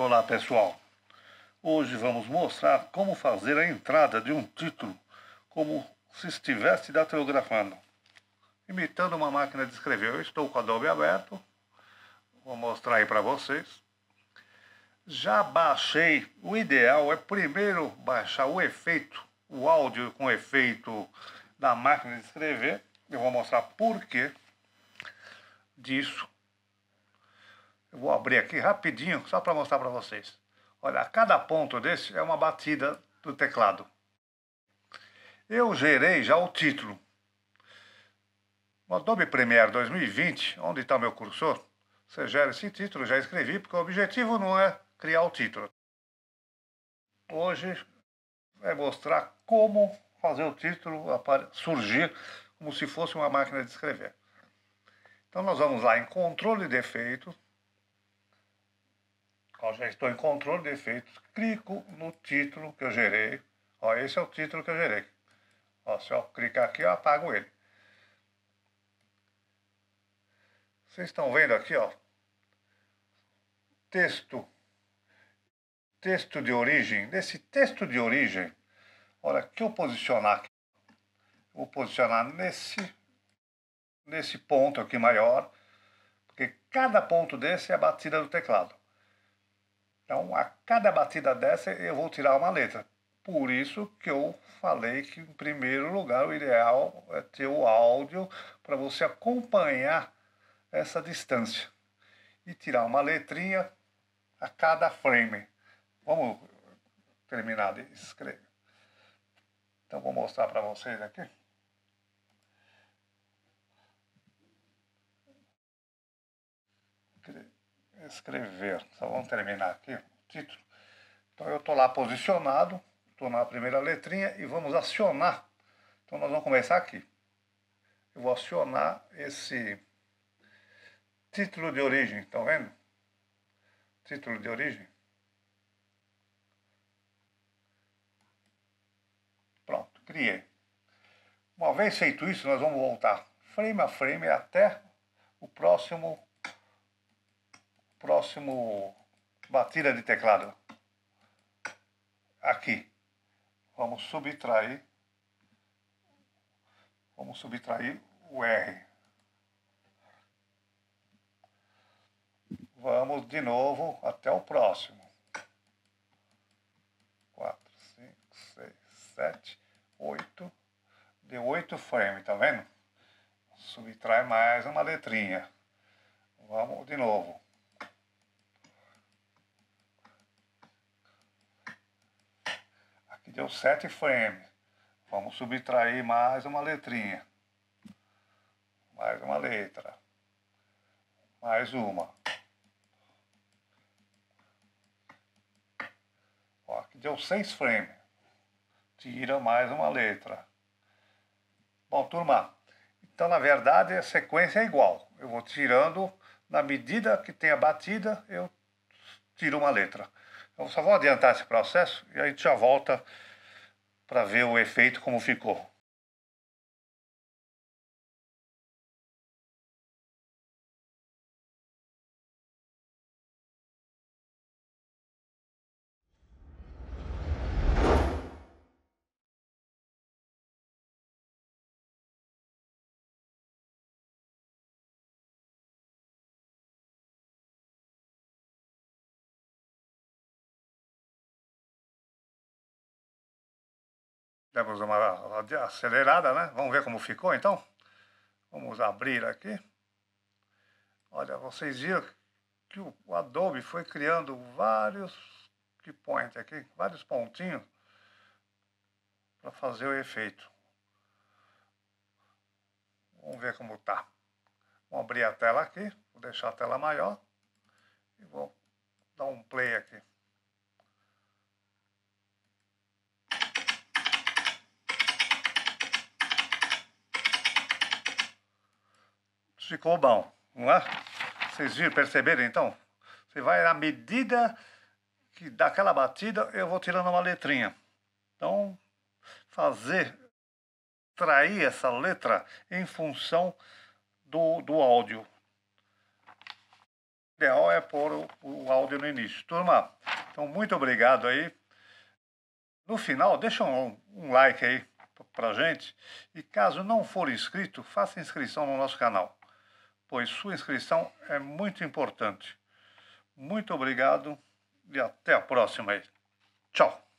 Olá pessoal, hoje vamos mostrar como fazer a entrada de um título como se estivesse datilografando. Imitando uma máquina de escrever, eu estou com o Adobe aberto, vou mostrar aí para vocês. Já baixei, o ideal é primeiro baixar o efeito, o áudio com efeito da máquina de escrever. Eu vou mostrar por que disso eu vou abrir aqui rapidinho, só para mostrar para vocês. Olha, cada ponto desse é uma batida do teclado. Eu gerei já o título. No Adobe Premiere 2020, onde está meu cursor, você gera esse título, já escrevi, porque o objetivo não é criar o título. Hoje é mostrar como fazer o título surgir como se fosse uma máquina de escrever. Então nós vamos lá em controle de efeito, já estou em controle de efeitos. Clico no título que eu gerei. Ó, esse é o título que eu gerei. Ó, se eu clicar aqui, eu apago ele. Vocês estão vendo aqui, ó. Texto. Texto de origem. Nesse texto de origem, olha, que eu posicionar aqui. Vou posicionar nesse, nesse ponto aqui maior. Porque cada ponto desse é a batida do teclado. Então, a cada batida dessa, eu vou tirar uma letra. Por isso que eu falei que, em primeiro lugar, o ideal é ter o áudio para você acompanhar essa distância e tirar uma letrinha a cada frame. Vamos terminar de escrever. Então, vou mostrar para vocês aqui. escrever. Só vamos terminar aqui o título. Então eu estou lá posicionado, estou na primeira letrinha e vamos acionar. Então nós vamos começar aqui. Eu vou acionar esse título de origem, estão tá vendo? Título de origem. Pronto, criei. Uma vez feito isso, nós vamos voltar frame a frame até o próximo próximo batida de teclado. Aqui. Vamos subtrair. Vamos subtrair o R. Vamos de novo até o próximo. 4, 5, 6, 7, 8. Deu 8 frames, tá vendo? Subtrai mais uma letrinha. Vamos de novo. deu 7 frames. Vamos subtrair mais uma letrinha. Mais uma letra. Mais uma. Ó, que deu 6 frames. Tira mais uma letra. Bom, turma, então na verdade a sequência é igual. Eu vou tirando, na medida que tem a batida, eu tiro uma letra. Eu então, só vou adiantar esse processo e aí a gente já volta para ver o efeito como ficou. Demos uma acelerada, né? Vamos ver como ficou, então? Vamos abrir aqui. Olha, vocês viram que o Adobe foi criando vários que point aqui, vários pontinhos para fazer o efeito. Vamos ver como tá. Vou abrir a tela aqui, vou deixar a tela maior e vou dar um play aqui. ficou bom, não é? Vocês viram, perceberam então? Você vai na medida que dá aquela batida, eu vou tirando uma letrinha. Então, fazer, trair essa letra em função do, do áudio. O ideal é pôr o, o áudio no início. Turma, então muito obrigado aí. No final, deixa um, um like aí pra gente. E caso não for inscrito, faça inscrição no nosso canal pois sua inscrição é muito importante. Muito obrigado e até a próxima Tchau!